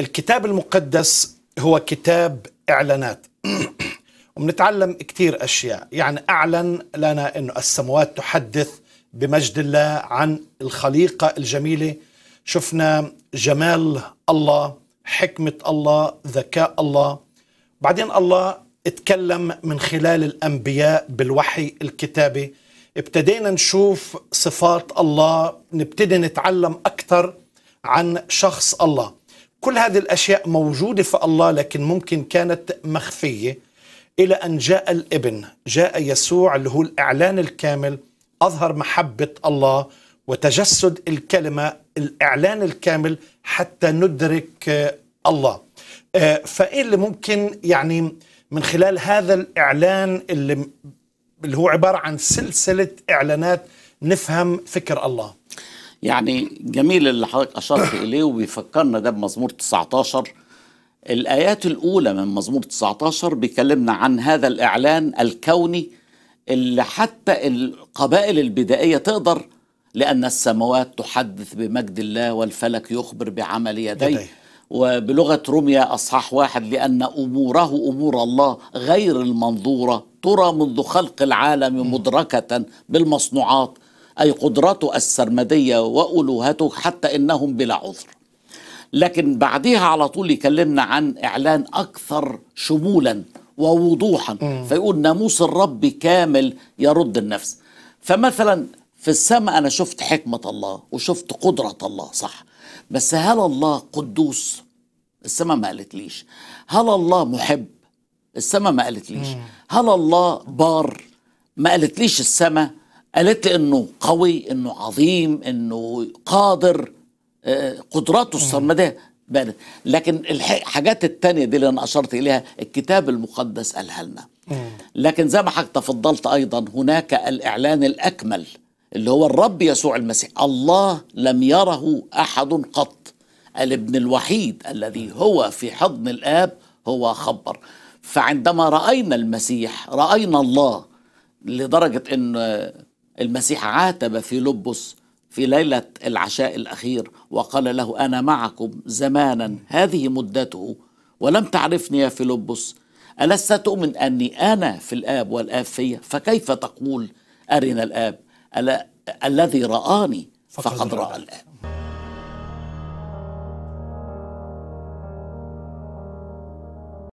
الكتاب المقدس هو كتاب إعلانات وبنتعلم كثير أشياء يعني أعلن لنا أنه السموات تحدث بمجد الله عن الخليقة الجميلة شفنا جمال الله حكمة الله ذكاء الله بعدين الله اتكلم من خلال الأنبياء بالوحي الكتابي ابتدينا نشوف صفات الله نبتدي نتعلم أكثر عن شخص الله كل هذه الأشياء موجودة في الله لكن ممكن كانت مخفية إلى أن جاء الابن جاء يسوع اللي هو الإعلان الكامل أظهر محبة الله وتجسد الكلمة الإعلان الكامل حتى ندرك آه، الله آه، فإيه اللي ممكن يعني من خلال هذا الإعلان اللي, اللي هو عبارة عن سلسلة إعلانات نفهم فكر الله يعني جميل اللي حضرتك اشرت اليه وبيفكرنا ده بمزمور 19 الايات الاولى من مزمور 19 بيكلمنا عن هذا الاعلان الكوني اللي حتى القبائل البدائيه تقدر لان السماوات تحدث بمجد الله والفلك يخبر بعمل يديه وبلغه روميا اصحاح واحد لان اموره امور الله غير المنظوره ترى منذ خلق العالم مدركه بالمصنوعات أي قدرته السرمدية وألوهته حتى إنهم بلا عذر لكن بعديها على طول يكلمنا عن إعلان أكثر شمولا ووضوحا م. فيقول ناموس الرب كامل يرد النفس فمثلا في السماء أنا شفت حكمة الله وشفت قدرة الله صح بس هل الله قدوس السماء ما قالت ليش هل الله محب السماء ما قالت ليش هل الله بار ما قالت ليش السماء قالت لي انه قوي انه عظيم انه قادر آه، قدراته السرمديه بانت لكن الحاجات التانية دي اللي انا اشرت اليها الكتاب المقدس قالها لنا لكن زي ما حضرتك تفضلت ايضا هناك الاعلان الاكمل اللي هو الرب يسوع المسيح الله لم يره احد قط الابن الوحيد الذي هو في حضن الاب هو خبر فعندما راينا المسيح راينا الله لدرجه ان المسيح عاتب فيلبس في ليلة العشاء الأخير وقال له أنا معكم زمانا هذه مدته ولم تعرفني يا فيلبس ألست تؤمن أني أنا في الآب والآب فيا فكيف تقول أرنا الآب ألا الذي رآني فقد رأى الآب